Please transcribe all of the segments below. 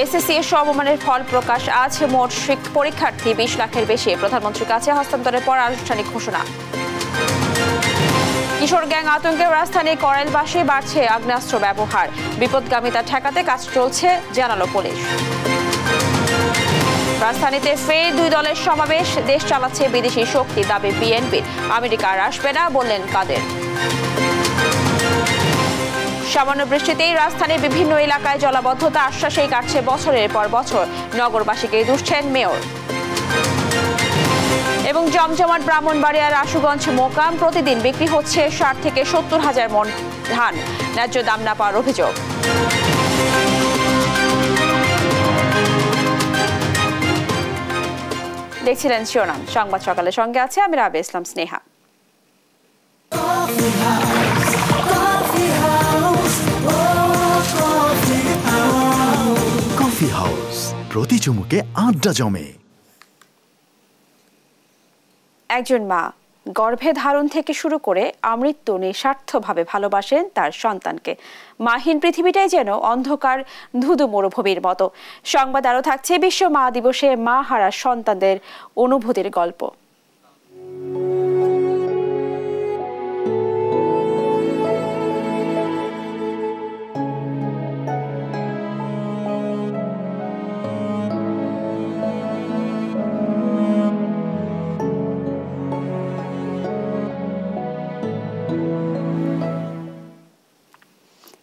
SSC সমমানের ফল প্রকাশ আজ মোট পরীক্ষার্থী বিশ লাখের বেশি প্রধানমন্ত্রীর কাছে হস্তান্তরের পর আনুষ্ঠানিক ঘোষণা কিশোর গ্যাং আতঙ্কের রাজধানী করাইলবাসে বাড়ছে আগ্নেয়াস্ত্র ব্যবহার বিপদগামিতা ঠেকাতে কাজ চলছে জানালো পুলিশ রাজধানীতে ফের দুই দলের সমাবেশ দেশ চালাচ্ছে বিদেশি শক্তি দাবি বিএনপির আমেরিকার আসবে না বললেন কাদের সামান্য বৃষ্টিতেই রাজধানীর বিভিন্ন এলাকায় জলাবদ্ধতা আশ্বাসেই কাটছে বছরের পর বছর নগরবাসীকে দুষছেন মেয়র এবং জমজমাট ব্রাহ্মণবাড়িয়ার আশুগঞ্জ মোকাম প্রতিদিন বিক্রি হচ্ছে ষাট থেকে সত্তর হাজার মন ধান ন্যায্য দাম না পাওয়ার অভিযোগ দেখছিলেন শিরোনাম সংবাদ সকালের সঙ্গে আছে আমি রাবে ইসলাম স্নেহা প্রতি চুমুকে আড্ডা জমে একজন মা গর্ভে ধারণ থেকে শুরু করে আমৃত্যু নিঃস্বার্থভাবে ভালোবাসেন তার সন্তানকে মাহীন পৃথিবীটাই যেন অন্ধকার ধুধু মরুভূমির মতো সংবাদ আরও থাকছে বিশ্ব মা দিবসে মা হারা সন্তানদের অনুভূতির গল্প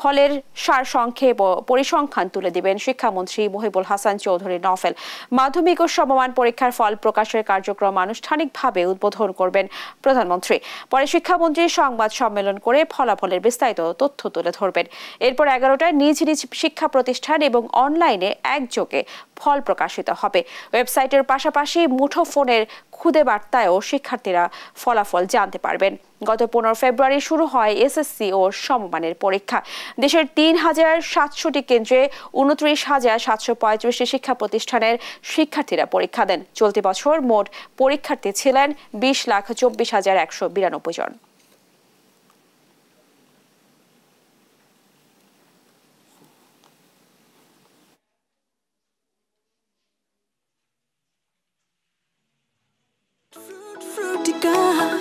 ফলের সারসংক্ষেপ ও পরিসংখ্যান তুলে দিবেন শিক্ষামন্ত্রী মহিবুল হাসান চৌধুরী নফেল মাধ্যমিক ও সমমান পরীক্ষার ফল প্রকাশের কার্যক্রম আনুষ্ঠানিকভাবে উদ্বোধন করবেন প্রধানমন্ত্রী পরে শিক্ষামন্ত্রী সংবাদ সম্মেলন করে ফলাফলের বিস্তারিত তথ্য তুলে ধরবেন এরপর এগারোটায় নিজ নিজ শিক্ষা প্রতিষ্ঠান এবং অনলাইনে একযোগে ফল প্রকাশিত হবে ওয়েবসাইটের পাশাপাশি মুঠোফোনের খুদে বার্তায়ও শিক্ষার্থীরা ফলাফল জানতে পারবেন গত পনেরো ফেব্রুয়ারি শুরু হয় এসএসসি ও সমমানের পরীক্ষা দেশের তিন হাজার সাতশোটি কেন্দ্রে উনত্রিশ হাজার সাতশো পঁয়ত্রিশটি শিক্ষা প্রতিষ্ঠানের শিক্ষার্থীরা পরীক্ষা দেন চলতি বছর মোট পরীক্ষার্থী ছিলেন বিশ লাখ চব্বিশ হাজার একশো বিরানব্বই জন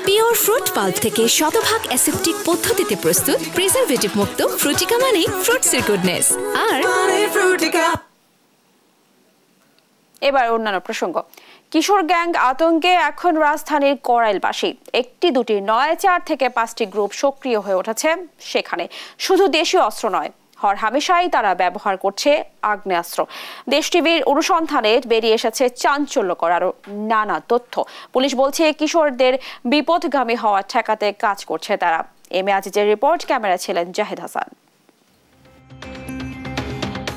পিওর ফ্রুট পাল্প থেকে শতভাগ অ্যাসেপ্টিক পদ্ধতিতে প্রস্তুত প্রিজারভেটিভ মুক্ত ফ্রুটিকা মানেই ফ্রুটসের গুডনেস আর এবার অন্যান্য প্রসঙ্গ কিশোর গ্যাং আতঙ্কে এখন রাজধানীর করাইলবাসী একটি দুটি নয় চার থেকে পাঁচটি গ্রুপ সক্রিয় হয়ে উঠেছে সেখানে শুধু দেশীয় অস্ত্র নয় হর হামেশাই তারা ব্যবহার করছে আগ্নেয়াস্ত্র দেশ টিভির অনুসন্ধানে বেরিয়ে এসেছে চাঞ্চল্যকর আরো নানা তথ্য পুলিশ বলছে কিশোরদের বিপদগামী হওয়া ঠেকাতে কাজ করছে তারা এম আজিজের রিপোর্ট ক্যামেরা ছিলেন জাহেদ হাসান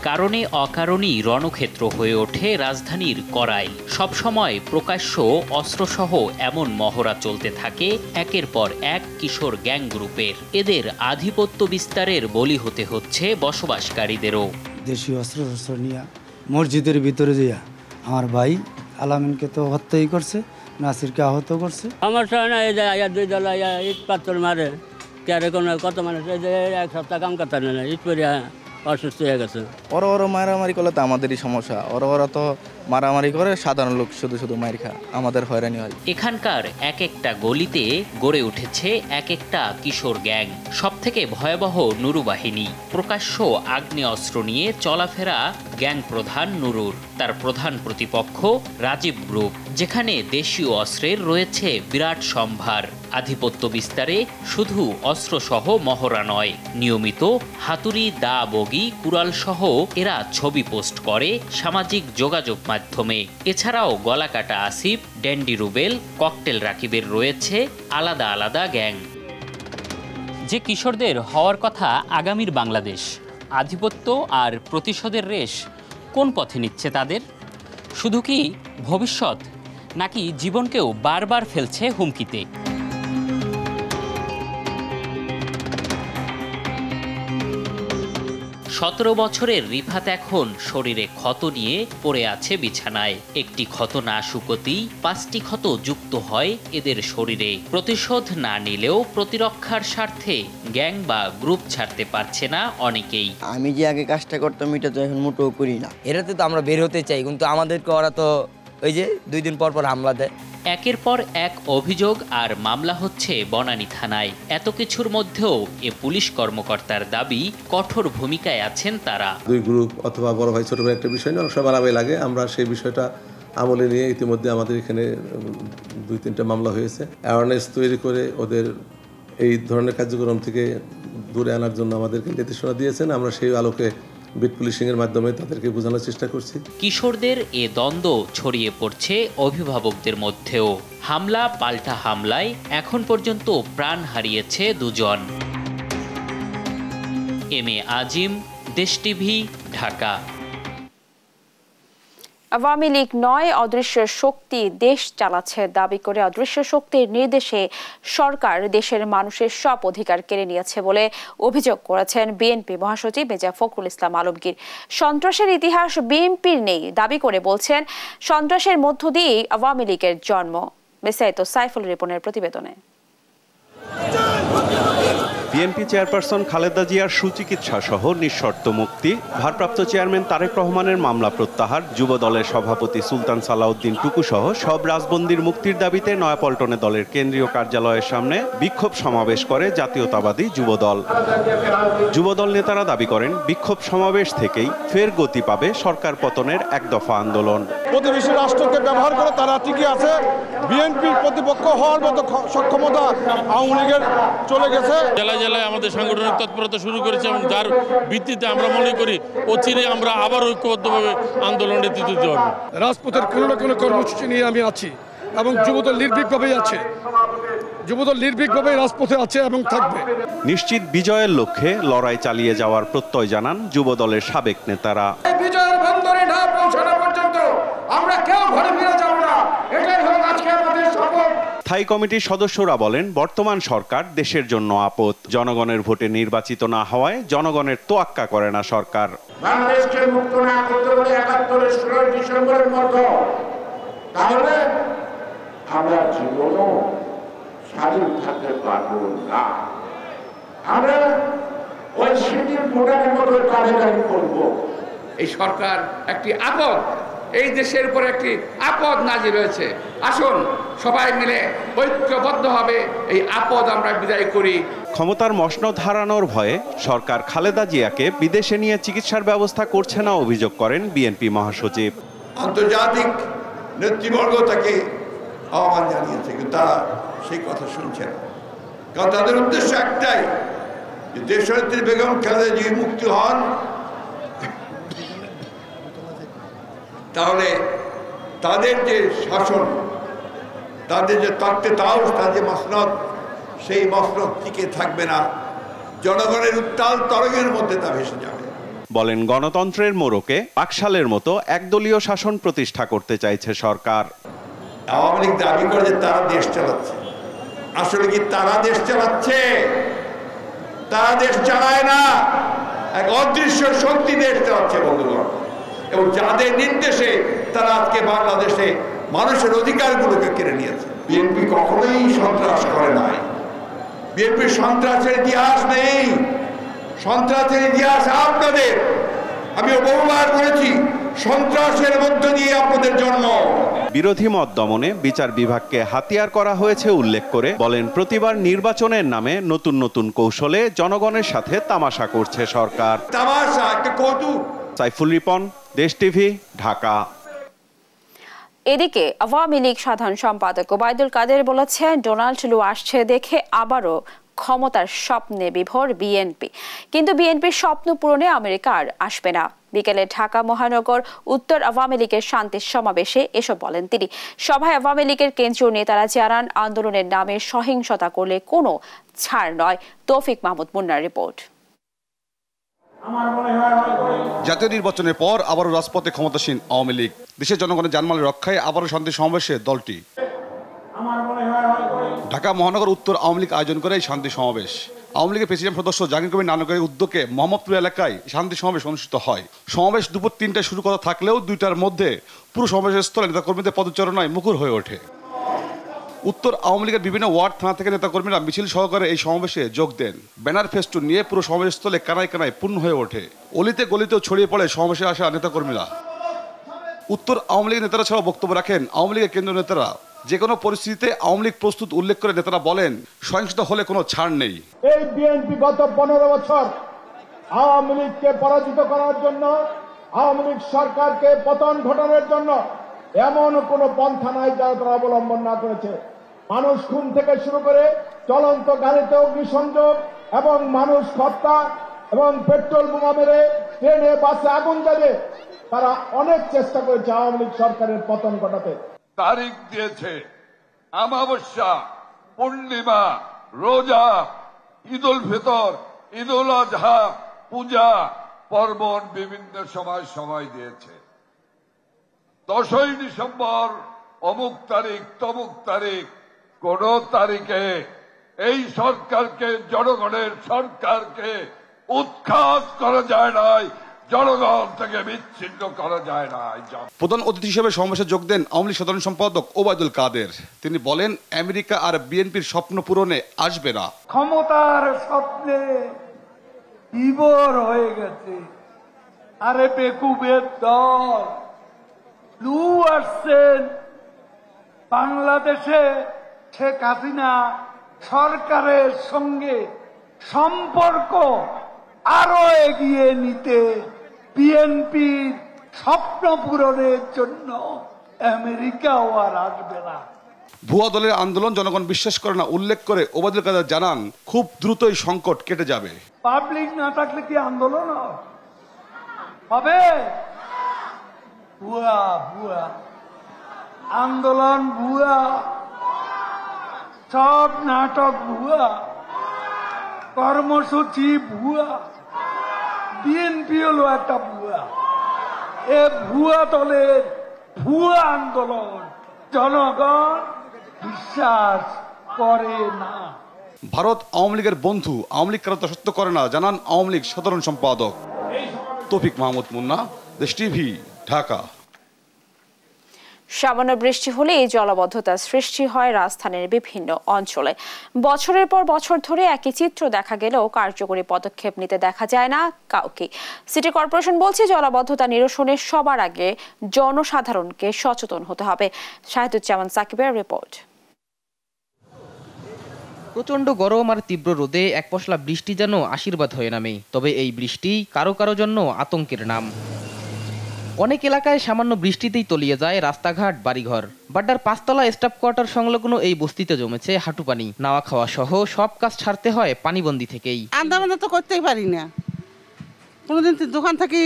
কারণে অকারণেই রণক্ষেত্র হয়ে ওঠে রাজধানীর করাই সবসময় প্রকাশ্য অস্ত্রসহ এমন মহড়া চলতে থাকে একের পর এক কিশোর গ্যাং গ্রুপের এদের আধিপত্য বিস্তারের বলি হতে হচ্ছে বসবাসকারীদেরও দেশীয় অস্ত্র শস্ত্র নিয়ে মসজিদের ভিতরে দিয়া আমার ভাই আলামিনকে তো হত্যাই করছে নাসিরকে আহত করছে আমার ইট মারে কত মানুষ এক সপ্তাহ কাম করতে না ইট অসুস্থ হয়ে গেছে ওরা ওরা মারামারি করলে তো আমাদেরই সমস্যা ওরা ওরা তো মারামারি করে সাধারণ লোক শুধু শুধু মায়ের খা আমাদের হয়রানি হয় এখানকার এক একটা গলিতে গড়ে উঠেছে এক একটা কিশোর গ্যাং সব থেকে ভয়াবহ নুরু বাহিনী প্রকাশ্য অস্ত্র নিয়ে চলাফেরা গ্যাং প্রধান নুরুর তার প্রধান প্রতিপক্ষ রাজীব গ্রুপ যেখানে দেশীয় অস্ত্রের রয়েছে বিরাট সম্ভার আধিপত্য বিস্তারে শুধু অস্ত্রসহ মহড়া নয় নিয়মিত হাতুড়ি দা বগি কুড়ালসহ এরা ছবি পোস্ট করে সামাজিক যোগাযোগ মাধ্যমে এছাড়াও গলাকাটা আসিফ ড্যান্ডি রুবেল ককটেল রাকিবের রয়েছে আলাদা আলাদা গ্যাং যে কিশোরদের হওয়ার কথা আগামীর বাংলাদেশ আধিপত্য আর প্রতিশোধের রেশ কোন পথে নিচ্ছে তাদের শুধু কি ভবিষ্যৎ নাকি জীবনকেও বারবার ফেলছে হুমকিতে সতেরো বছরের রিফাত এখন শরীরে ক্ষত নিয়ে পড়ে আছে বিছানায় একটি ক্ষত না শুকোতেই পাঁচটি ক্ষত যুক্ত হয় এদের শরীরে প্রতিশোধ না নিলেও প্রতিরক্ষার স্বার্থে গ্যাং বা গ্রুপ ছাড়তে পারছে না অনেকেই আমি যে আগে কাজটা করতাম এটা তো এখন মোটেও করি না এরাতে তো আমরা বের হতে চাই কিন্তু আমাদেরকে ওরা তো ওই যে দুই দিন পর পর হামলা দেয় একের পর এক অভিযোগ আর মামলা হচ্ছে বনানী থানায় এত কিছুর মধ্যেও এ পুলিশ কর্মকর্তার দাবি কঠোর ভূমিকায় আছেন তারা দুই গ্রুপ অথবা বড় ভাই ছোট ভাই একটা বিষয় নিয়ে অনেক সময় লাগে আমরা সেই বিষয়টা আমলে নিয়ে ইতিমধ্যে আমাদের এখানে দুই তিনটা মামলা হয়েছে অ্যাওয়ারনেস তৈরি করে ওদের এই ধরনের কার্যক্রম থেকে দূরে আনার জন্য আমাদেরকে নির্দেশনা দিয়েছেন আমরা সেই আলোকে বিট পুলিশিংয়ের মাধ্যমে তাদেরকে বোঝানোর চেষ্টা করছি কিশোরদের এ দ্বন্দ্ব ছড়িয়ে পড়ছে অভিভাবকদের মধ্যেও হামলা পাল্টা হামলায় এখন পর্যন্ত প্রাণ হারিয়েছে দুজন এম এ আজিম দেশ টিভি ঢাকা আওয়ামী লীগ নয় অদৃশ্য শক্তি দেশ চালাচ্ছে দাবি করে অদৃশ্য শক্তির নির্দেশে সরকার দেশের মানুষের সব অধিকার কেড়ে নিয়েছে বলে অভিযোগ করেছেন বিএনপি মহাসচিব মেজা ফখরুল ইসলাম আলমগীর সন্ত্রাসের ইতিহাস বিএনপির নেই দাবি করে বলছেন সন্ত্রাসের মধ্য দিয়েই আওয়ামী লীগের জন্ম বিস্তারিত সাইফুল রিপনের প্রতিবেদনে বিএনপি চেয়ারপারসন খালেদা জিয়ার সুচিকিৎসা সহ নিঃশর্ত মুক্তি ভারপ্রাপ্ত চেয়ারম্যান তারেক রহমানের মামলা প্রত্যাহার যুব দলের সভাপতি সুলতান সালাউদ্দিন টুকু সহ সব রাজবন্দির মুক্তির দাবিতে নয়াপল্টনে দলের কেন্দ্রীয় কার্যালয়ের সামনে বিক্ষোভ সমাবেশ করে জাতীয়তাবাদী যুব দল যুব দল নেতারা দাবি করেন বিক্ষোভ সমাবেশ থেকেই ফের গতি পাবে সরকার পতনের এক দফা আন্দোলন প্রতিবেশী রাষ্ট্রকে ব্যবহার করে তারা টিকে আছে বিএনপির প্রতিপক্ষ হওয়ার মতো সক্ষমতা আওয়ামী লীগের চলে গেছে জেলায় আমাদের সাংগঠনিক তৎপরতা শুরু করেছে এবং যার ভিত্তিতে আমরা মনে করি অচিরে আমরা আবার ঐক্যবদ্ধভাবে আন্দোলন নেতৃত্ব দিতে পারব রাজপথের কোনো না কোনো কর্মসূচি নিয়ে আমি আছি এবং যুবদল নির্ভীকভাবেই আছে যুবদল নির্ভীকভাবে রাজপথে আছে এবং থাকবে নিশ্চিত বিজয়ের লক্ষ্যে লড়াই চালিয়ে যাওয়ার প্রত্যয় জানান যুবদলের সাবেক নেতারা বিজয়ের বন্দরে না পৌঁছানো পর্যন্ত আমরা কেউ ঘরে ফিরে স্থায়ী কমিটির সদস্যরা বলেন বর্তমান সরকার দেশের জন্য আপদ জনগণের ভোটে নির্বাচিত না হওয়ায় জনগণের তোয়াক্কা করে না সরকার বাংলাদেশকে মুক্ত না করতে একাত্তরের ষোলোই ডিসেম্বরের তাহলে আমরা স্বাধীন থাকতে পারবো না আমরা ওই সিটির ভোটারের মতো এই সরকার একটি আপদ এই দেশের উপর একটি আপদ নাজি রয়েছে আসুন সবাই মিলে ঐক্যবদ্ধভাবে এই আপদ আমরা বিদায় করি ক্ষমতার মসনদ হারানোর ভয়ে সরকার খালেদা জিয়াকে বিদেশে নিয়ে চিকিৎসার ব্যবস্থা করছে না অভিযোগ করেন বিএনপি মহাসচিব আন্তর্জাতিক নেতৃবর্গ তাকে আহ্বান জানিয়েছে কিন্তু তারা সেই কথা শুনছে না কারণ তাদের উদ্দেশ্য একটাই যে দেশনেত্রী বেগম খালেদা জিয়া মুক্তি হন তাহলে তাদের যে শাসন তাদের যে তত্ত্বে তাও তাদের মসনদ সেই মসনদ টিকে থাকবে না জনগণের উত্তাল তরঙ্গের মধ্যে তা ভেসে যাবে বলেন গণতন্ত্রের মোড়কে পাকশালের মতো একদলীয় শাসন প্রতিষ্ঠা করতে চাইছে সরকার আওয়ামী লীগ দাবি করে যে তারা দেশ চালাচ্ছে আসলে কি তারা দেশ চালাচ্ছে তারা দেশ চালায় না এক অদৃশ্য শক্তি দেশ চালাচ্ছে বন্ধুগণ এবং যাদের নির্দেশে তারা আজকে বাংলাদেশে মানুষের অধিকারগুলোকে কেড়ে নিয়েছে বিএনপি কখনোই সন্ত্রাস করে নাই বিএনপি সন্ত্রাসের ইতিহাস নেই সন্ত্রাসের ইতিহাস আপনাদের আমি বহুবার বলেছি সন্ত্রাসের মধ্য দিয়ে আপনাদের জন্ম বিরোধী মত দমনে বিচার বিভাগকে হাতিয়ার করা হয়েছে উল্লেখ করে বলেন প্রতিবার নির্বাচনের নামে নতুন নতুন কৌশলে জনগণের সাথে তামাশা করছে সরকার তামাশা একটা কৌতুক সাইফুল রিপন দেশ টিভি ঢাকা এদিকে আওয়ামী লীগ সাধারণ সম্পাদক ওবায়দুল কাদের বলেছে ডোনাল্ড লু আসছে দেখে আবারও ক্ষমতার স্বপ্নে বিভোর বিএনপি কিন্তু বিএনপির স্বপ্ন পূরণে আমেরিকা আর আসবে না বিকেলে ঢাকা মহানগর উত্তর আওয়ামী লীগের শান্তি সমাবেশে এসব বলেন তিনি সভায় আওয়ামী লীগের কেন্দ্রীয় নেতারা জানান আন্দোলনের নামে সহিংসতা করলে কোনো ছাড় নয় তৌফিক মাহমুদ মুন্নার রিপোর্ট জাতীয় নির্বাচনের পর আবারও রাজপথে ক্ষমতাসীন আওয়ামী লীগ দেশের জনগণের জানমালে রক্ষায় আবারও শান্তি সমাবেশে দলটি ঢাকা মহানগর উত্তর আওয়ামী লীগ আয়োজন করে এই শান্তি সমাবেশ আওয়ামী লীগের প্রেসিডেন্ট সদস্য জাকির কবির নানকের উদ্যোগে মোহাম্মদপুর এলাকায় শান্তি সমাবেশ অনুষ্ঠিত হয় সমাবেশ দুপুর তিনটায় শুরু করা থাকলেও দুইটার মধ্যে পুরো সমাবেশের স্থলে নেতাকর্মীদের পদচারণায় মুখর হয়ে ওঠে উত্তর আওয়ামী লীগের বিভিন্ন ওয়ার্ড থানা থেকে নেতাকর্মীরা মিছিল সহকারে এই সমাবেশে যোগ দেন ব্যানার ফেস্টু নিয়ে পুরো সমাবেশস্থলে কানায় কানায় পূর্ণ হয়ে ওঠে অলিতে গলিতেও ছড়িয়ে পড়ে সমাবেশে আসা নেতাকর্মীরা উত্তর আওয়ামী লীগের নেতারা ছাড়াও বক্তব্য রাখেন আওয়ামী লীগের কেন্দ্রীয় নেতারা যে কোনো পরিস্থিতিতে আওয়ামী লীগ প্রস্তুত উল্লেখ করে নেতারা বলেন সহিংসতা হলে কোনো ছাড় নেই এই বিএনপি গত পনেরো বছর আওয়ামী লীগকে পরাজিত করার জন্য আওয়ামী লীগ সরকারকে পতন ঘটানোর জন্য এমন কোনো পন্থা নাই যা তারা অবলম্বন না করেছে মানুষ খুন থেকে শুরু করে চলন্ত গাড়িতে অগ্নিসংযোগ এবং মানুষ হত্যা এবং পেট্রোল বোমা মেরে ট্রেনে বাসে আগুন জ্বালে তারা অনেক চেষ্টা করেছে আওয়ামী লীগ সরকারের পতন ঘটাতে তারিখ দিয়েছে আমাবস্যা পূর্ণিমা রোজা ঈদ উল ফিতর ঈদ উল আজহা পূজা পর্বণ বিভিন্ন সময় সময় দিয়েছে দশই ডিসেম্বর অমুক তারিখ তমুক তারিখ কোন তারিখে এই সরকারকে জনগণের সরকারকে উৎখাত করা যায় নাই জনগণ থেকে বিচ্ছিন্ন করা যায় নাই প্রধান অতিথি হিসেবে সমাবেশে যোগ দেন আওয়ামী লীগ সাধারণ সম্পাদক ওবায়দুল কাদের তিনি বলেন আমেরিকা আর বিএনপির স্বপ্ন পূরণে আসবে না ক্ষমতার স্বপ্নে বিবর হয়ে গেছে আরে বেকুবের দল লু আসছেন বাংলাদেশে শেখ হাসিনা সরকারের সঙ্গে সম্পর্ক আরো এগিয়ে নিতে বিএনপির স্বপ্ন পূরণের জন্য আমেরিকাও আর আসবে না ভুয়া দলের আন্দোলন জনগণ বিশ্বাস করে না উল্লেখ করে ওবাদুল কাদের জানান খুব দ্রুতই সংকট কেটে যাবে পাবলিক না থাকলে কি আন্দোলন হবে ভুয়া ভুয়া আন্দোলন ভুয়া সব নাটক ভুয়া কর্মসূচি ভুয়া বিএনপি হলো একটা ভুয়া এ ভুয়া দলের ভুয়া আন্দোলন জনগণ বিশ্বাস করে না ভারত আওয়ামী লীগের বন্ধু আওয়ামী লীগ কারণ সত্য করে না জানান আওয়ামী লীগ সাধারণ সম্পাদক তফিক মাহমুদ মুন্না দেশ টিভি ঢাকা সামান্য বৃষ্টি হলে এই জলাবদ্ধতার সৃষ্টি হয় রাজধানীর বিভিন্ন অঞ্চলে বছরের পর বছর ধরে একই চিত্র দেখা গেলেও কার্যকরী পদক্ষেপ নিতে দেখা যায় না কাউকে সিটি কর্পোরেশন বলছে জলাবদ্ধতা নিরসনে সবার আগে জনসাধারণকে সচেতন হতে হবে শাহিদুজ্জামান সাকিবের রিপোর্ট প্রচণ্ড গরম আর তীব্র রোদে এক পশলা বৃষ্টি যেন আশীর্বাদ হয়ে নামে তবে এই বৃষ্টি কারো কারো জন্য আতঙ্কের নাম অনেক এলাকায় সামান্য বৃষ্টিতেই তলিয়ে যায় রাস্তাঘাট বাড়িঘর বাড্ডার পাঁচতলা স্টাফ কোয়ার্টার সংলগ্ন এই বস্তিতে জমেছে হাঁটু পানি নাওয়া খাওয়া সহ সব কাজ ছাড়তে হয় পানিবন্দি থেকেই আন্দামান্দা তো করতেই পারি না কোনোদিন দোকান থেকে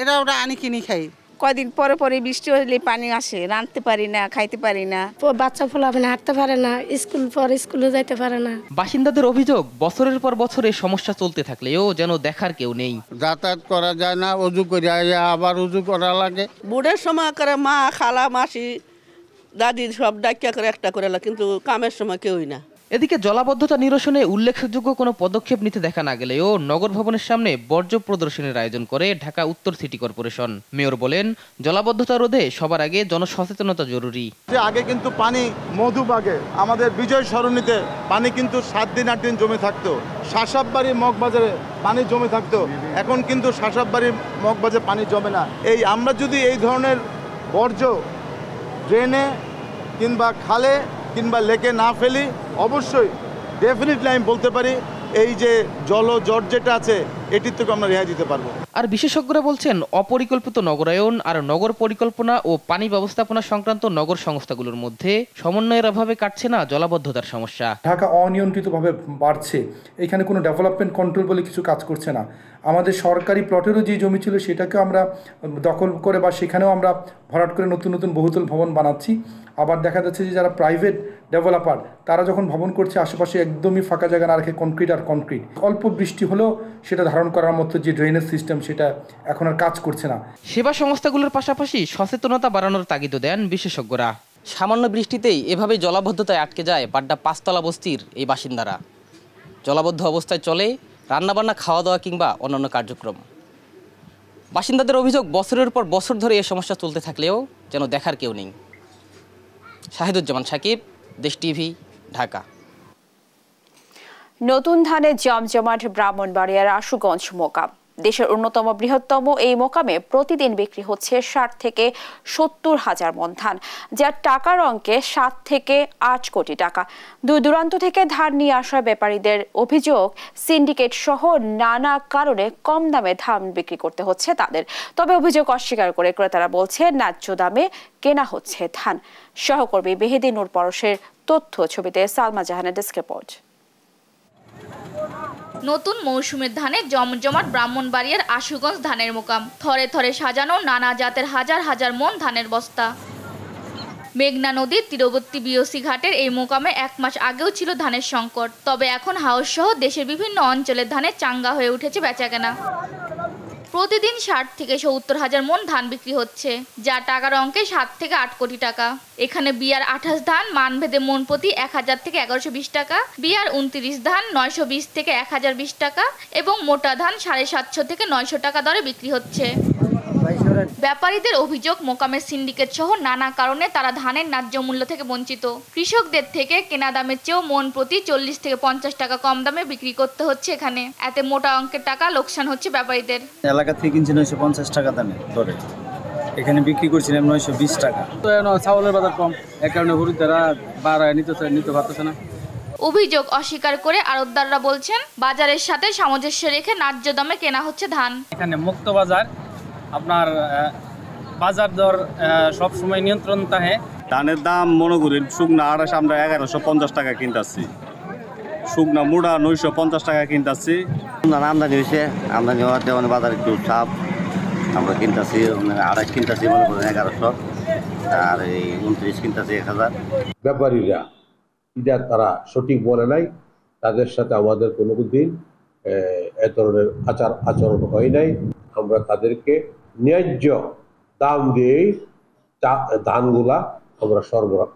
এটা ওরা আনি কিনি খাই কয়দিন পরে পরে বৃষ্টি হলে পানি আসে রাঁধতে পারি না খাইতে পারি না বাচ্চা ফুল না হাঁটতে পারে না স্কুল পর স্কুলে যাইতে পারে না বাসিন্দাদের অভিযোগ বছরের পর বছর এই সমস্যা চলতে থাকলে ও যেন দেখার কেউ নেই যাতায়াত করা যায় না উজু যায় আবার উজু করা লাগে বুড়ের সময় করে মা খালা মাসি দাদি সব ডাকিয়া করে একটা করে কিন্তু কামের সময় কেউই না এদিকে জলাবদ্ধতা নিরসনে উল্লেখযোগ্য কোনো পদক্ষেপ নিতে দেখা না গেলেও নগর ভবনের সামনে বর্জ্য প্রদর্শনীর আয়োজন করে ঢাকা উত্তর সিটি কর্পোরেশন মেয়র বলেন জলাবদ্ধতা রোধে সবার আগে জনসচেতনতা জরুরি যে আগে কিন্তু পানি মধুবাগে আমাদের বিজয় সরণিতে পানি কিন্তু সাত দিন আট দিন জমে থাকতো শাসাববাড়ি মগবাজারে পানি জমে থাকতো এখন কিন্তু শাসাববাড়ি মগবাজারে পানি জমে না এই আমরা যদি এই ধরনের বর্জ্য ড্রেনে কিংবা খালে কিংবা লেকে না ফেলি অবশ্যই ডেফিনেটলি আমি বলতে পারি এই যে জল জট যেটা আছে এটির থেকে আমরা রেহাই দিতে পারবো আর বিশেষজ্ঞরা বলছেন অপরিকল্পিত নগরায়ন আর নগর পরিকল্পনা ও পানি ব্যবস্থাপনা সংক্রান্ত নগর সংস্থাগুলোর মধ্যে সমন্বয়ের অভাবে কাটছে না জলাবদ্ধতার সমস্যা ঢাকা অনিয়ন্ত্রিতভাবে বাড়ছে এখানে কোনো ডেভেলপমেন্ট কন্ট্রোল বলে কিছু কাজ করছে না আমাদের সরকারি প্লটেরও যে জমি ছিল সেটাকে আমরা দখল করে বা সেখানেও আমরা ভরাট করে নতুন নতুন বহুতল ভবন বানাচ্ছি আবার দেখা যাচ্ছে যে যারা প্রাইভেট ডেভেলপার তারা যখন ভবন করছে আশেপাশে একদমই ফাঁকা জায়গা না রাখে কনক্রিট আর কনক্রিট অল্প বৃষ্টি হলেও সেটা ধারণ করার মতো যে ড্রেনেজ সিস্টেম সেটা এখন আর কাজ করছে না সেবা সংস্থাগুলোর পাশাপাশি সচেতনতা বাড়ানোর তাগিদ দেন বিশেষজ্ঞরা সামান্য বৃষ্টিতেই এভাবে জলাবদ্ধতায় আটকে যায় বাড্ডা পাঁচতলা বস্তির এই বাসিন্দারা জলাবদ্ধ অবস্থায় চলে রান্নাবান্না খাওয়া দাওয়া কিংবা অন্যান্য কার্যক্রম বাসিন্দাদের অভিযোগ বছরের পর বছর ধরে এই সমস্যা চলতে থাকলেও যেন দেখার কেউ নেই শাহিদুজ্জামান সাকিব দেশ টিভি ঢাকা নতুন ধানে জমজমাট ব্রাহ্মণবাড়িয়ার আশুগঞ্জ মোকাম দেশের অন্যতম বৃহত্তম এই মোকামে প্রতিদিন বিক্রি হচ্ছে ষাট থেকে সত্তর হাজার মন ধান যার টাকার অঙ্কে সাত থেকে আট কোটি টাকা দূর দূরান্ত থেকে ধান নিয়ে আসা ব্যাপারীদের অভিযোগ সিন্ডিকেট সহ নানা কারণে কম দামে ধান বিক্রি করতে হচ্ছে তাদের তবে অভিযোগ অস্বীকার করে ক্রেতারা বলছে ন্যায্য দামে কেনা হচ্ছে ধান সহকর্মী বেহেদিন পরশের তথ্য ছবিতে সালমা জাহানের ডেস্ক রিপোর্ট নতুন মৌসুমের ধানে জমজমাট ব্রাহ্মণবাড়িয়ার আশুগঞ্জ ধানের মোকাম থরে থরে সাজানো নানা জাতের হাজার হাজার মন ধানের বস্তা মেঘনা নদীর তীরবর্তী বিওসি ঘাটের এই মোকামে এক মাস আগেও ছিল ধানের সংকট তবে এখন হাউস সহ দেশের বিভিন্ন অঞ্চলের ধানে চাঙ্গা হয়ে উঠেছে বেচাকেনা প্রতিদিন ষাট থেকে সত্তর হাজার মন ধান বিক্রি হচ্ছে যা টাকার অঙ্কে সাত থেকে আট কোটি টাকা এখানে বিয়ার আঠাশ ধান মানভেদে মন প্রতি এক হাজার থেকে এগারোশো বিশ টাকা বিয়ার উনত্রিশ ধান নয়শো বিশ থেকে এক হাজার বিশ টাকা এবং মোটা ধান সাড়ে সাতশো থেকে নয়শো টাকা দরে বিক্রি হচ্ছে ব্যাপারীদের অভিযোগ মোকামের সিন্ডিকেট সহ নানা কারণে তারা ধানের ন্যায্য মূল্য থেকে বঞ্চিত কৃষকদের থেকে কেনা দামের চেয়েও মন প্রতি চল্লিশ থেকে পঞ্চাশ টাকা কম দামে বিক্রি করতে হচ্ছে এখানে এতে মোটা অঙ্কের টাকা লোকসান হচ্ছে ব্যাপারীদের এলাকা থেকে কিনছে নয়শো পঞ্চাশ টাকা দামে ধরে এখানে বিক্রি করছিলাম নয়শো বিশ টাকা তো চাউলের বাজার কম এর কারণে হরিদারা বাড়ায় নিতে নিতে পারতেছে না অভিযোগ অস্বীকার করে আরতদাররা বলছেন বাজারের সাথে সামঞ্জস্য রেখে ন্যায্য দামে কেনা হচ্ছে ধান এখানে মুক্ত বাজার আপনার বাজার দর সবসময় নিয়ন্ত্রণ থাকে ধানের দাম মনে করি শুকনা আড়াইশো আমরা এগারোশো পঞ্চাশ টাকা কিনতেছি শুকনা মুড়া নয়শো পঞ্চাশ টাকা কিনতেছি আমদানি হয়েছে আমদানি হওয়াতে মানে বাজার একটু চাপ আমরা কিনতেছি মানে আড়াই কিনতেছি মনে করেন এগারোশো আর এই উনত্রিশ কিনতেছি এক হাজার ব্যাপারীরা এটা তারা সঠিক বলে নাই তাদের সাথে আমাদের কোনো দিন এ ধরনের আচার আচরণ হয় নাই আমরা তাদেরকে ন্যায্য দাম দিয়েই ধানগুলা আমরা সরবরাহ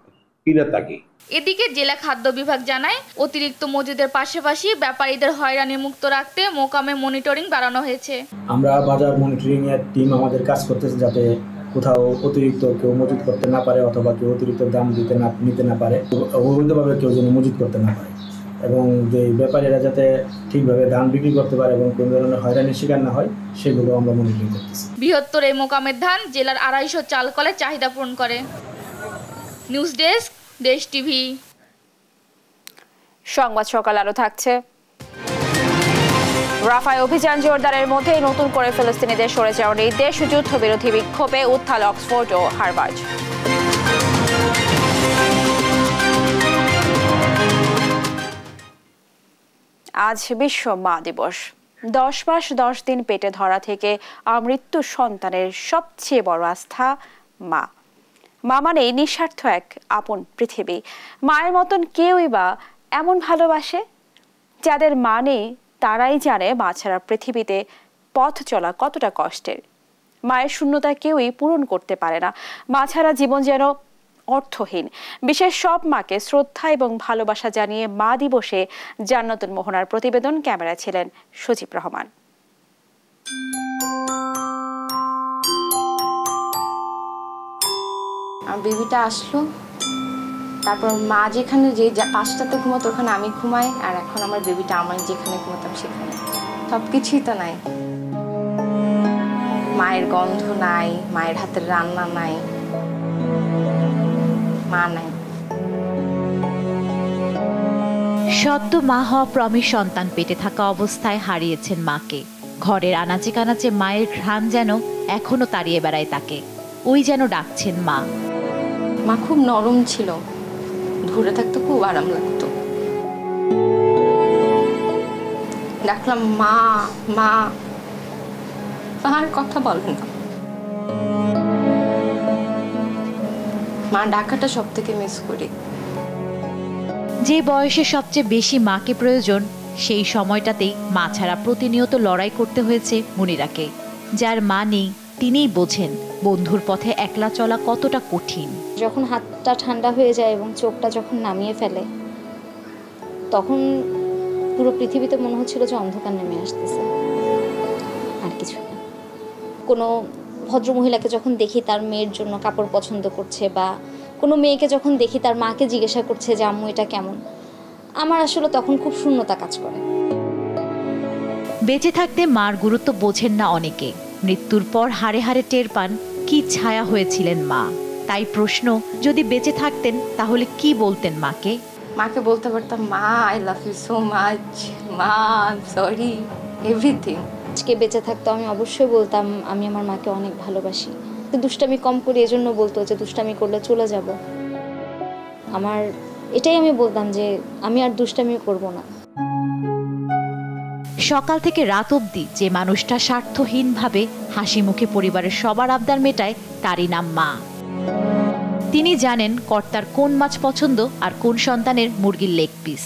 কিনে থাকি এদিকে জেলা খাদ্য বিভাগ জানায় অতিরিক্ত মজুদের পাশাপাশি ব্যাপারীদের হয়রানি মুক্ত রাখতে মোকামে মনিটরিং বাড়ানো হয়েছে আমরা বাজার মনিটরিং এর টিম আমাদের কাজ করতেছে যাতে কোথাও অতিরিক্ত কেউ মজুদ করতে না পারে অথবা কেউ অতিরিক্ত দাম দিতে না নিতে না পারে অবৈধভাবে কেউ যেন মজুদ করতে না পারে এবং যে ব্যাপারীরা যাতে ঠিকভাবে ধান বিক্রি করতে পারে এবং কোনো ধরনের হয়রানির শিকার না হয় সেগুলো আমরা মনিটরিং করতেছি বৃহত্তর এই মোকামের ধান জেলার আড়াইশো চাল কলের চাহিদা পূরণ করে নিউজ ডেস্ক দেশ টিভি সংবাদ সকাল আরও থাকছে রাফায় অভিযান জোরদারের মধ্যেই নতুন করে ফিলিস্তিনিদের সরে যাওয়ার নির্দেশ যুদ্ধবিরোধী বিক্ষোভে উত্থাল অক্সফোর্ড ও হারবার্জ আজ বিশ্ব মা দিবস দশ মাস দশ দিন পেটে ধরা থেকে আমৃত্যু সন্তানের সবচেয়ে বড় আস্থা মা মা মানে নিঃস্বার্থ এক আপন পৃথিবী মায়ের মতন কেউই বা এমন ভালোবাসে যাদের মা নেই তারাই জানে মা ছাড়া পৃথিবীতে পথ চলা কতটা কষ্টের মায়ের শূন্যতা কেউই পূরণ করতে পারে না মা ছাড়া জীবন যেন অর্থহীন বিশেষ সব মাকে শ্রদ্ধা এবং ভালোবাসা জানিয়ে মা দিবসে জান্নাতুল মোহনার প্রতিবেদন ক্যামেরা ছিলেন সজীব রহমান বেবিটা আসলো তারপর মা যেখানে যে পাঁচটাতে ঘুমাতো ওখানে আমি ঘুমাই আর এখন আমার বেবিটা আমার যেখানে ঘুমাতাম সেখানে সব কিছুই তো নাই মায়ের গন্ধ নাই মায়ের হাতের রান্না নাই মা সদ্য মা হওয়া প্রমে সন্তান পেটে থাকা অবস্থায় হারিয়েছেন মাকে ঘরের আনাচে কানাচে মায়ের ঘ্রাণ যেন এখনো তাড়িয়ে বেড়ায় তাকে ওই যেন ডাকছেন মা মা খুব নরম ছিল ঘুরে থাকতে খুব আরাম লাগতো ডাকলাম মা মা আর কথা বলেন না মা ডাকাটা সব থেকে মিস করি যে বয়সে সবচেয়ে বেশি মাকে প্রয়োজন সেই সময়টাতেই মা ছাড়া প্রতিনিয়ত লড়াই করতে হয়েছে মুনিরাকে যার মা নেই তিনিই বোঝেন বন্ধুর পথে একলা চলা কতটা কঠিন যখন হাতটা ঠান্ডা হয়ে যায় এবং চোখটা যখন নামিয়ে ফেলে তখন পুরো পৃথিবীতে মনে হচ্ছিল যে অন্ধকার নেমে আসতেছে আর কিছু না কোনো ভদ্রমহিলাকে যখন দেখি তার মেয়ের জন্য কাপড় পছন্দ করছে বা কোনো মেয়েকে যখন দেখি তার মাকে জিজ্ঞাসা করছে যে আম্মু এটা কেমন আমার আসলে তখন খুব শূন্যতা কাজ করে বেঁচে থাকতে মার গুরুত্ব বোঝেন না অনেকে মৃত্যুর পর হারে হারে টের পান কি ছায়া হয়েছিলেন মা তাই প্রশ্ন যদি বেঁচে থাকতেন তাহলে কি বলতেন মাকে মাকে বলতে পারতাম মা I love you so much মা সরি এভরিথিং আজকে বেঁচে থাকতো আমি অবশ্যই বলতাম আমি আমার মাকে অনেক ভালোবাসি তো দুষ্টামি কম করি এজন্য বলতো যে দুষ্টামি করলে চলে যাব আমার এটাই আমি বলতাম যে আমি আর দুষ্টামি করব না সকাল থেকে রাত অবধি যে মানুষটা স্বার্থহীনভাবে হাসি মুখে পরিবারের সবার আবদার মেটায় তারই নাম মা তিনি জানেন কর্তার কোন মাছ পছন্দ আর কোন সন্তানের মুরগির লেগ পিস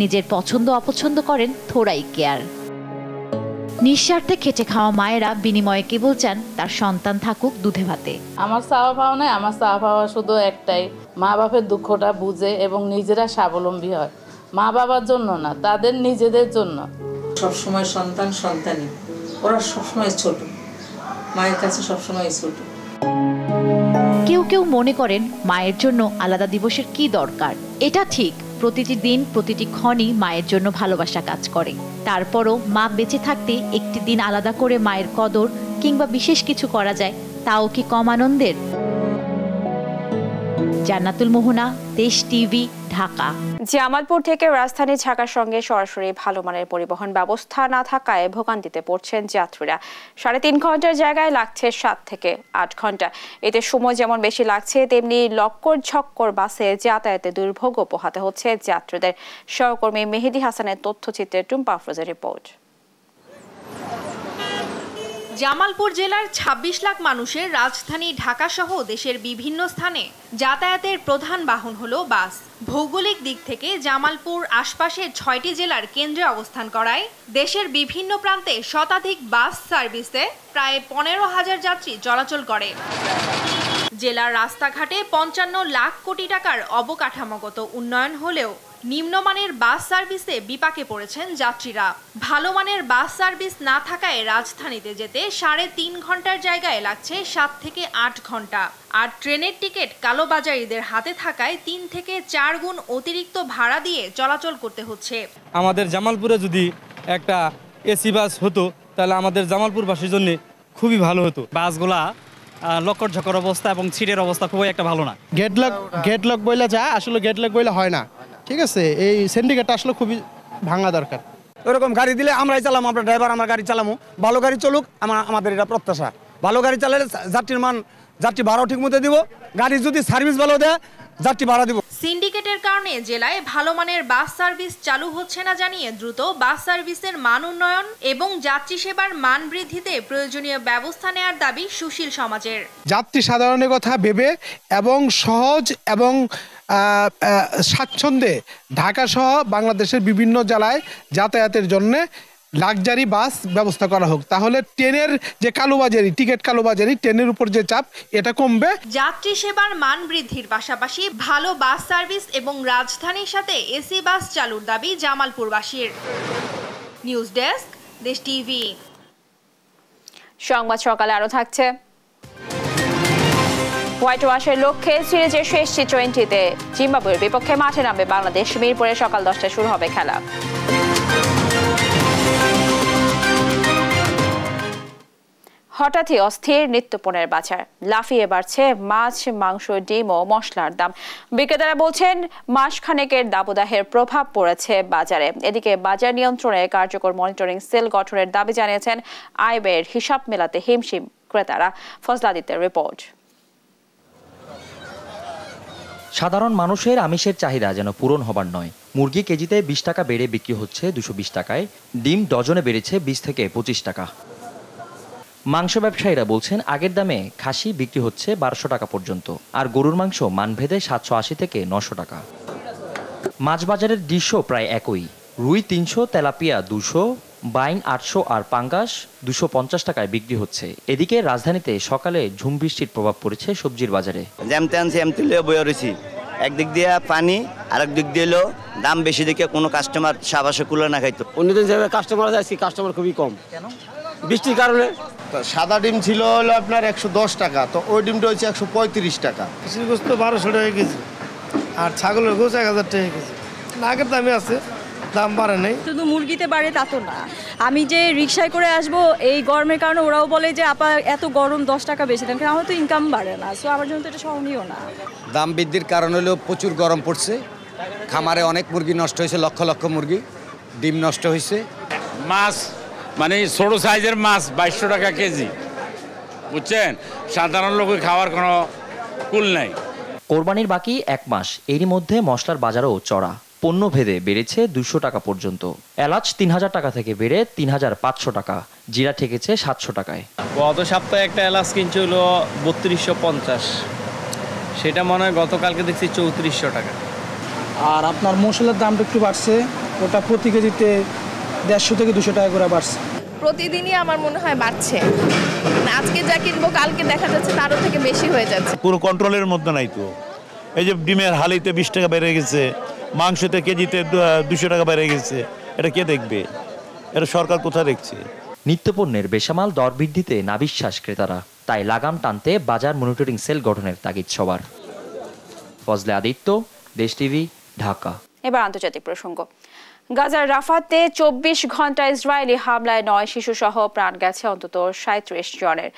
নিজের পছন্দ অপছন্দ করেন থোড়াই কেয়ার নিঃস্বার্থে খেটে খাওয়া মায়েরা বিনিময়ে কেবল চান তার সন্তান থাকুক দুধে ভাতে আমার চাওয়া পাওয়া নাই আমার চাওয়া পাওয়া শুধু একটাই মা বাপের দুঃখটা বুঝে এবং নিজেরা স্বাবলম্বী হয় মা বাবার জন্য না তাদের নিজেদের জন্য সবসময় সন্তান সন্তানই ওরা সবসময় ছোট মায়ের কাছে সবসময় ছোট কেউ কেউ মনে করেন মায়ের জন্য আলাদা দিবসের কি দরকার এটা ঠিক প্রতিটি দিন প্রতিটি ক্ষণই মায়ের জন্য ভালোবাসা কাজ করে তারপরও মা বেঁচে থাকতে একটি দিন আলাদা করে মায়ের কদর কিংবা বিশেষ কিছু করা যায় তাও কি কম আনন্দের জান্নাতুল মোহনা দেশ টিভি ঢাকা জামালপুর থেকে রাজধানী ঢাকার সঙ্গে সরাসরি ভালো মানের পরিবহন ব্যবস্থা না থাকায় ভোগান্তিতে পড়ছেন যাত্রীরা সাড়ে তিন ঘন্টার জায়গায় লাগছে সাত থেকে আট ঘন্টা এতে সময় যেমন বেশি লাগছে তেমনি লক্কর ঝক্কর বাসে যাতায়াতে দুর্ভোগ পোহাতে হচ্ছে যাত্রীদের সহকর্মী মেহেদি হাসানের তথ্যচিত্রের টুম্পা আফরোজের রিপোর্ট জামালপুর জেলার ২৬ লাখ মানুষের রাজধানী ঢাকাসহ দেশের বিভিন্ন স্থানে যাতায়াতের প্রধান বাহন হল বাস ভৌগোলিক দিক থেকে জামালপুর আশপাশের ছয়টি জেলার কেন্দ্রে অবস্থান করায় দেশের বিভিন্ন প্রান্তে শতাধিক বাস সার্ভিসে প্রায় পনেরো হাজার যাত্রী চলাচল করে জেলার রাস্তাঘাটে পঞ্চান্ন লাখ কোটি টাকার অবকাঠামোগত উন্নয়ন হলেও নিম্নমানের বাস সার্ভিসে বিপাকে পড়েছেন যাত্রীরা ভালো মানের বাস সার্ভিস না থাকায় রাজধানীতে যেতে সাড়ে তিন ঘন্টার জায়গায় লাগছে সাত থেকে আট ঘন্টা আর ট্রেনের টিকিট কালোবাজারিদের হাতে থাকায় তিন থেকে চার গুণ অতিরিক্ত ভাড়া দিয়ে চলাচল করতে হচ্ছে আমাদের জামালপুরে যদি একটা এসি বাস হতো তাহলে আমাদের জামালপুরবাসীর জন্য খুবই ভালো হতো বাসগুলা লকর ঝকর অবস্থা এবং ছিটের অবস্থা খুবই একটা ভালো না গেট লক গেট লক বইলে যা আসলে গেট লক বইলে হয় না ঠিক আছে এই সিন্ডিকেটটা আসলে খুবই ভাঙা দরকার ওরকম গাড়ি দিলে আমরাই চালাম আমরা ড্রাইভার আমার গাড়ি চালামো ভালো গাড়ি চলুক আমার আমাদের এটা প্রত্যাশা ভালো গাড়ি চালালে যাত্রীর মান যাত্রী ভাড়াও ঠিক মতো দিব গাড়ি যদি সার্ভিস ভালো দেয় যাত্রী ভাড়া দিব সিন্ডিকেটের কারণে জেলায় ভালো মানের বাস সার্ভিস চালু হচ্ছে না জানিয়ে দ্রুত বাস সার্ভিসের মান উন্নয়ন এবং যাত্রী সেবার মান বৃদ্ধিতে প্রয়োজনীয় ব্যবস্থা নেওয়ার দাবি সুশীল সমাজের যাত্রী সাধারণের কথা ভেবে এবং সহজ এবং স্বাচ্ছন্দ্যে ঢাকাসহ বাংলাদেশের বিভিন্ন জেলায় যাতায়াতের জন্য লাক্সারি বাস ব্যবস্থা করা হোক তাহলে ট্রেনের যে কালোবাজারি টিকিট কালোবাজারি ট্রেনের উপর যে চাপ এটা কমবে যাত্রী সেবার মান বৃদ্ধির পাশাপাশি ভালো বাস সার্ভিস এবং রাজধানীর সাথে এসি বাস চালুর দাবি জামালপুরবাসীর নিউজ ডেস্ক দেশ টিভি সংবাদ সকালে আরও থাকছে হোয়াইট ওয়াশের লক্ষ্যে সিরিজের শেষ টি টোয়েন্টিতে জিম্বাবুয়ের বিপক্ষে মাঠে নামবে বাংলাদেশ মিরপুরে সকাল দশটায় শুরু হবে খেলা হঠাৎই অস্থির নিত্যপণের বাজার লাফিয়ে বাড়ছে মাছ মাংস ডিম ও মশলার দাম বিক্রেতারা বলছেন মাসখানেকের দাবদাহের প্রভাব পড়েছে বাজারে এদিকে বাজার নিয়ন্ত্রণে কার্যকর মনিটরিং সেল গঠনের দাবি জানিয়েছেন আয় ব্যয়ের হিসাব মেলাতে হিমশিম ক্রেতারা ফজলাদিতের রিপোর্ট সাধারণ মানুষের আমিষের চাহিদা যেন পূরণ হবার নয় মুরগি কেজিতে বিশ টাকা বেড়ে বিক্রি হচ্ছে দুশো বিশ টাকায় ডিম ডজনে বেড়েছে বিশ থেকে পঁচিশ টাকা মাংস ব্যবসায়ীরা বলছেন আগের দামে খাসি বিক্রি হচ্ছে বারোশো টাকা পর্যন্ত আর গরুর মাংস মানভেদে সাতশো আশি থেকে নশো টাকা মাছ বাজারের দৃশ্য প্রায় একই রুই তিনশো তেলাপিয়া দুশো বাইং আটশো আর পাঙ্গাস দুশো পঞ্চাশ টাকায় বিক্রি হচ্ছে এদিকে রাজধানীতে সকালে ঝুম বৃষ্টির প্রভাব পড়েছে সবজির বাজারে বয়ে রয়েছি একদিক দিয়ে পানি আরেক দিক দিয়ে দাম বেশি দেখে কোনো কাস্টমার সাবাসে কুলে না খাইতো অন্যদিন যাবে কাস্টমার যাচ্ছি কাস্টমার খুবই কম বৃষ্টির কারণে সাদা ডিম ছিল হলো আপনার একশো দশ টাকা তো ওই ডিমটা হচ্ছে একশো পঁয়ত্রিশ টাকা বারোশো টাকা কেজি আর ছাগলের গোছ এক হাজার টাকা কেজি আগের দামে আছে দাম বাড়ে নেই শুধু মুরগিতে বাড়ে তা তো না আমি যে রিক্সায় করে আসব এই গরমের কারণে ওরাও বলে যে আপা এত গরম দশ টাকা বেশি দেন কারণ আমার তো ইনকাম বাড়ে না সো আমার জন্য তো এটা সহনীয় না দাম বৃদ্ধির কারণ হলেও প্রচুর গরম পড়ছে খামারে অনেক মুরগি নষ্ট হয়েছে লক্ষ লক্ষ মুরগি ডিম নষ্ট হয়েছে মাছ মানে ছোটো সাইজের মাছ বাইশশো টাকা কেজি বুঝছেন সাধারণ লোকের খাওয়ার কোনো কুল নাই কোরবানির বাকি এক মাস এরই মধ্যে মশলার বাজারও চড়া পণ্যভেদে বেড়েছে দুশো টাকা পর্যন্ত এলাচ তিন হাজার টাকা থেকে বেড়ে তিন হাজার পাঁচশো টাকা জিরা ঠেকেছে সাতশো টাকায় গত সপ্তাহে একটা এলাচ কিনছে হলো বত্রিশশো পঞ্চাশ সেটা মনে হয় গতকালকে দেখছি চৌত্রিশশো টাকা আর আপনার মশলার দামটা একটু বাড়ছে ওটা প্রতি কেজিতে দেড়শো থেকে দুশো টাকা করে বাড়ছে প্রতিদিনই আমার মনে হয় বাড়ছে আজকে যা কিনবো কালকে দেখা যাচ্ছে তারও থেকে বেশি হয়ে যাচ্ছে পুরো কন্ট্রোলের মধ্যে নাই তো এই যে ডিমের হালিতে বিশ টাকা বেড়ে গেছে মাংসতে কেজিতে দুশো টাকা বেড়ে গেছে এটা কে দেখবে এটা সরকার কোথায় দেখছে নিত্যপণ্যের বেসামাল দর বৃদ্ধিতে না বিশ্বাস ক্রেতারা তাই লাগাম টানতে বাজার মনিটরিং সেল গঠনের তাগিদ সবার ফজলে আদিত্য দেশ টিভি ঢাকা এবার আন্তর্জাতিক প্রসঙ্গ গাজার রাফাতে চব্বিশ ঘন্টা ইসরায়েলি হামলায় নয় শিশুসহ প্রাণ গেছে অন্তত সাঁত্রিশ জনের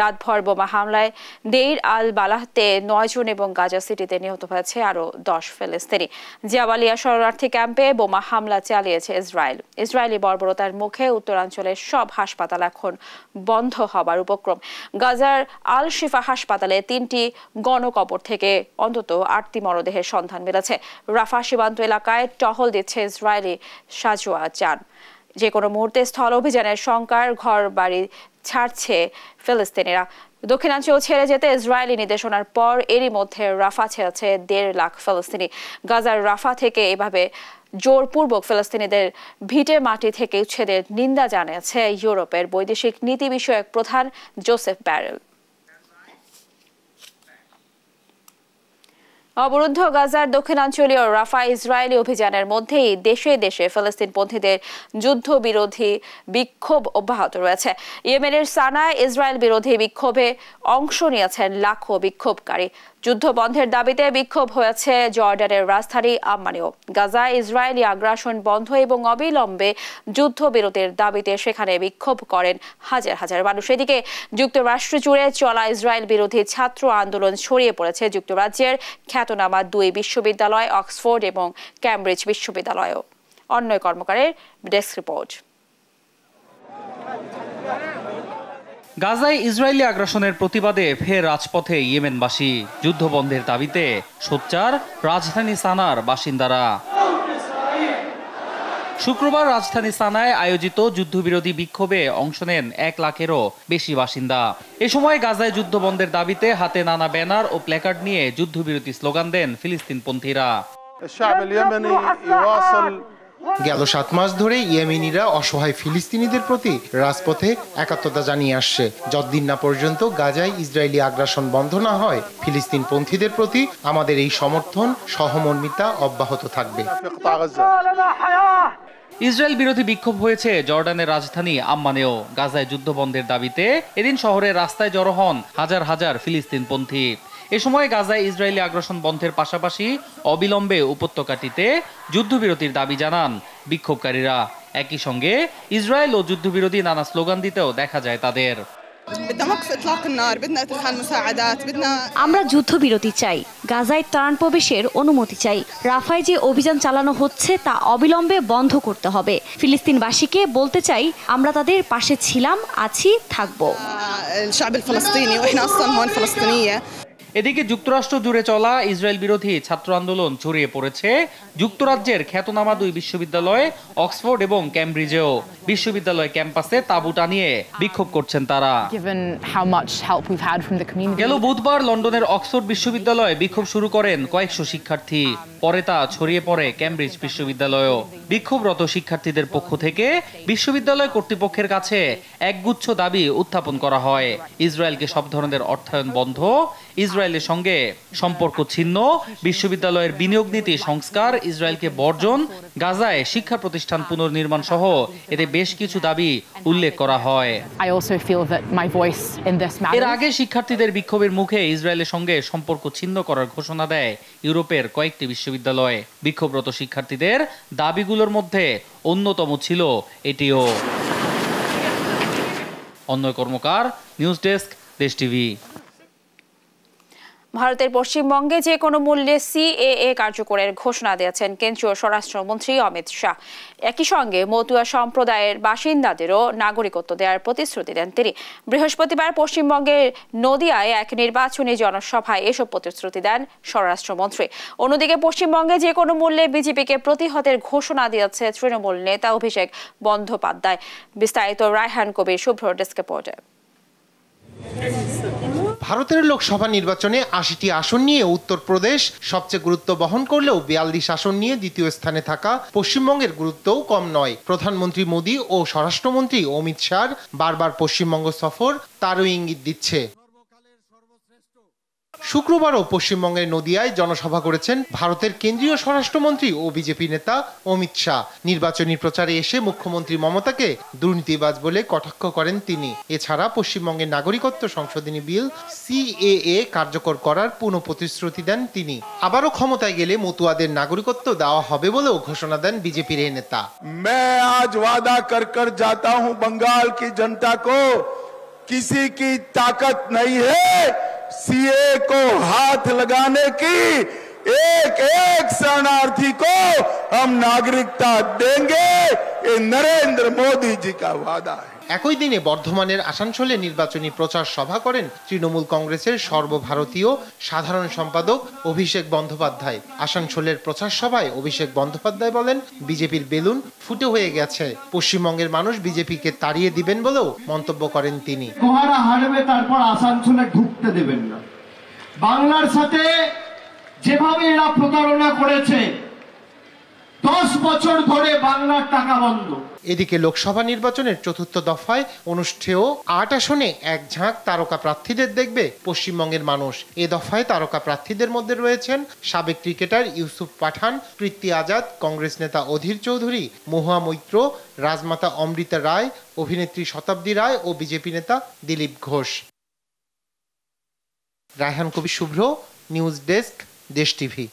রাতভর বোমা হামলায় দেইর আল বালাহতে নয়জন এবং গাজা সিটিতে নিহত হয়েছে আরও দশ ফেলিস্তিনি জিয়াবালিয়া শরণার্থী ক্যাম্পে বোমা হামলা চালিয়েছে ইসরায়েল ইসরায়েলি বর্বরতার মুখে উত্তরাঞ্চলের সব হাসপাতাল এখন বন্ধ হবার উপক্রম গাজার আল শিফা হাসপাতালে তিনটি গণকবর থেকে অন্তত আটটি মরদেহের সন্ধান মিলেছে রাফা সীমান্ত এলাকায় টহল দিচ্ছে ইসরায়েলি সাজোয়া চান যে কোনো মুহূর্তে স্থল অভিযানের শঙ্কার ঘর বাড়ি ছাড়ছে ফিলিস্তিনিরা দক্ষিণাঞ্চল ছেড়ে যেতে ইসরায়েলি নির্দেশনার পর এরই মধ্যে রাফা ছেড়েছে দেড় লাখ ফিলিস্তিনি গাজার রাফা থেকে এভাবে জোরপূর্বক ফিলিস্তিনিদের ভিটে মাটি থেকে উচ্ছেদের নিন্দা জানিয়েছে ইউরোপের বৈদেশিক নীতি বিষয়ক প্রধান জোসেফ ব্যারেল অবরুদ্ধ গাজার দক্ষিণাঞ্চলীয় রাফা ইসরায়েলি অভিযানের মধ্যেই দেশে দেশে ফিলিস্তিন ফিলিস্তিনপন্থীদের যুদ্ধবিরোধী বিক্ষোভ অব্যাহত রয়েছে ইয়েমেনের সানায় ইসরায়েল বিরোধী বিক্ষোভে অংশ নিয়েছেন লাখো বিক্ষোভকারী যুদ্ধ বন্ধের দাবিতে বিক্ষোভ হয়েছে জর্ডানের রাজধানী আম্মানেও গাজায় ইসরায়েলি আগ্রাসন বন্ধ এবং অবিলম্বে যুদ্ধবিরতির দাবিতে সেখানে বিক্ষোভ করেন হাজার হাজার মানুষ এদিকে যুক্তরাষ্ট্র জুড়ে চলা ইসরায়েল বিরোধী ছাত্র আন্দোলন ছড়িয়ে পড়েছে যুক্তরাজ্যের খ্যাত খ্যাতনামা দুই বিশ্ববিদ্যালয় অক্সফোর্ড এবং ক্যামব্রিজ বিশ্ববিদ্যালয়ও অন্য কর্মকারের ডেস্ক রিপোর্ট গাজায় ইসরায়েলি আগ্রাসনের প্রতিবাদে ফের রাজপথে ইয়েমেনবাসী যুদ্ধবন্ধের দাবিতে সোচ্চার রাজধানী সানার বাসিন্দারা শুক্রবার রাজধানী সানায় আয়োজিত যুদ্ধবিরোধী বিক্ষোভে অংশ নেন এক লাখেরও বেশি বাসিন্দা এ সময় গাজায় যুদ্ধ বন্ধের দাবিতে হাতে নানা ব্যানার ও প্ল্যাকার্ড নিয়ে যুদ্ধবিরতি স্লোগান দেন ফিলিস্তিনপন্থীরা গেল সাত মাস ধরে ইয়েমেনিরা অসহায় ফিলিস্তিনিদের প্রতি রাজপথে একাত্মতা জানিয়ে আসছে যতদিন না পর্যন্ত গাজায় ইসরায়েলি আগ্রাসন বন্ধ না হয় ফিলিস্তিন পন্থীদের প্রতি আমাদের এই সমর্থন সহমর্মিতা অব্যাহত থাকবে ইসরায়েল বিরোধী বিক্ষোভ হয়েছে জর্ডানের রাজধানী আম্মানেও গাজায় যুদ্ধবন্ধের দাবিতে এদিন শহরের রাস্তায় জড়ো হন হাজার হাজার ফিলিস্তিনপন্থী এ সময় গাজায় ইসরায়েলি আগ্রাসন বন্ধের পাশাপাশি অবিলম্বে উপত্যকাটিতে যুদ্ধবিরতির দাবি জানান বিক্ষোভকারীরা একই সঙ্গে ইসরায়েল ও যুদ্ধবিরোধী নানা স্লোগান দিতেও দেখা যায় তাদের আমরা যুদ্ধবিরতি চাই গাজায় ত্রাণ প্রবেশের অনুমতি চাই রাফায় যে অভিযান চালানো হচ্ছে তা অবিলম্বে বন্ধ করতে হবে ফিলিস্তিনবাসীকে বলতে চাই আমরা তাদের পাশে ছিলাম আছি থাকব الشعب الفلسطيني واحنا اصلا هون فلسطينيه এদিকে যুক্তরাষ্ট্র জুড়ে চলা ইসরায়েল বিরোধী ছাত্র আন্দোলন ছড়িয়ে পড়েছে যুক্তরাজ্যের খ্যাতনামা দুই বিশ্ববিদ্যালয় অক্সফোর্ড এবং ক্যামব্রিজেও বিশ্ববিদ্যালয় ক্যাম্পাসে তাবুটা নিয়ে বিক্ষোভ করছেন তারা গেল বুধবার লন্ডনের অক্সফোর্ড বিশ্ববিদ্যালয়ে বিক্ষোভ শুরু করেন কয়েকশো শিক্ষার্থী পরে তা ছড়িয়ে পড়ে ক্যামব্রিজ বিশ্ববিদ্যালয়েও বিক্ষোভরত শিক্ষার্থীদের পক্ষ থেকে বিশ্ববিদ্যালয় কর্তৃপক্ষের কাছে একগুচ্ছ দাবি উত্থাপন করা হয় ইসরায়েলকে সব ধরনের অর্থায়ন বন্ধ ইসরায়েল ইসরায়েলের সঙ্গে সম্পর্ক ছিন্ন বিশ্ববিদ্যালয়ের বিনিয়োগ নীতি সংস্কার ইসরায়েলকে বর্জন গাজায় শিক্ষা প্রতিষ্ঠান পুনর্নির্মাণ সহ এতে বেশ কিছু দাবি উল্লেখ করা হয় এর আগে শিক্ষার্থীদের বিক্ষোভের মুখে ইসরায়েলের সঙ্গে সম্পর্ক ছিন্ন করার ঘোষণা দেয় ইউরোপের কয়েকটি বিশ্ববিদ্যালয় বিক্ষোভরত শিক্ষার্থীদের দাবিগুলোর মধ্যে অন্যতম ছিল এটিও অন্য Karmakar news desk Desh TV ভারতের পশ্চিমবঙ্গে যে কোনো মূল্যে সিএএ কার্যকরের ঘোষণা দিয়েছেন কেন্দ্রীয় স্বরাষ্ট্রমন্ত্রী অমিত শাহ একই সঙ্গে মতুয়া সম্প্রদায়ের বাসিন্দাদেরও নাগরিকত্ব দেওয়ার প্রতিশ্রুতি দেন তিনি বৃহস্পতিবার পশ্চিমবঙ্গের নদিয়ায় এক নির্বাচনী জনসভায় এসব প্রতিশ্রুতি দেন স্বরাষ্ট্রমন্ত্রী অন্যদিকে পশ্চিমবঙ্গে যে কোনো মূল্যে বিজেপিকে প্রতিহতের ঘোষণা দিয়েছে তৃণমূল নেতা অভিষেক বন্দ্যোপাধ্যায় বিস্তারিত রায়হান কবির শুভ্র ডেস্ক রিপোর্টে ভারতের লোকসভা নির্বাচনে আশিটি আসন নিয়ে উত্তরপ্রদেশ সবচেয়ে গুরুত্ব বহন করলেও বিয়াল্লিশ আসন নিয়ে দ্বিতীয় স্থানে থাকা পশ্চিমবঙ্গের গুরুত্বও কম নয় প্রধানমন্ত্রী মোদী ও স্বরাষ্ট্রমন্ত্রী অমিত শাহর বারবার পশ্চিমবঙ্গ সফর তারও ইঙ্গিত দিচ্ছে শুক্রবারও পশ্চিমবঙ্গের নদিয়ায় জনসভা করেছেন ভারতের কেন্দ্রীয় স্বরাষ্ট্রমন্ত্রী ও বিজেপি নেতা অমিত শাহ নির্বাচনী প্রচারে এসে মুখ্যমন্ত্রী মমতাকে দুর্নীতিবাজ বলে কটাক্ষ করেন তিনি এছাড়া পশ্চিমবঙ্গের নাগরিকত্ব সংশোধনী বিল সিএএ কার্যকর করার পুনঃ প্রতিশ্রুতি দেন তিনি আবারও ক্ষমতায় গেলে মতুয়াদের নাগরিকত্ব দেওয়া হবে বলেও ঘোষণা দেন বিজেপির এই নেতা আজ ওয়াদা কর কর जाता हूं बंगाल की जनता को किसी की ताकत सीए को हाथ लगाने की एक एक शरणार्थी को हम नागरिकता देंगे ये नरेंद्र मोदी जी का वादा है একই দিনে বর্ধমানের আসানসোলে নির্বাচনী প্রচার সভা করেন তৃণমূল কংগ্রেসের সর্বভারতীয় সাধারণ সম্পাদক অভিষেক বন্দ্যোপাধ্যায় আসানসোলের প্রচার সভায় অভিষেক বন্দ্যোপাধ্যায় বলেন বিজেপির বেলুন ফুটে হয়ে গেছে পশ্চিমবঙ্গের মানুষ বিজেপিকে তাড়িয়ে দিবেন বলেও মন্তব্য করেন তিনি কোহারা হারবে তারপর আসানসোলে ঢুকতে দেবেন না বাংলার সাথে যেভাবে এরা প্রতারণা করেছে দশ বছর ধরে বাংলার টাকা বন্ধ এদিকে লোকসভা নির্বাচনের চতুর্থ দফায় অনুষ্ঠেয় আট আসনে এক ঝাঁক তারকা প্রার্থীদের দেখবে পশ্চিমবঙ্গের মানুষ এ দফায় তারকা প্রার্থীদের মধ্যে রয়েছেন সাবেক ক্রিকেটার ইউসুফ পাঠান কৃত্তি আজাদ কংগ্রেস নেতা অধীর চৌধুরী মহুয়া মৈত্র রাজমাতা অমৃতা রায় অভিনেত্রী শতাব্দী রায় ও বিজেপি নেতা দিলীপ ঘোষ রায়হান কবি Shubhra news desk Desh TV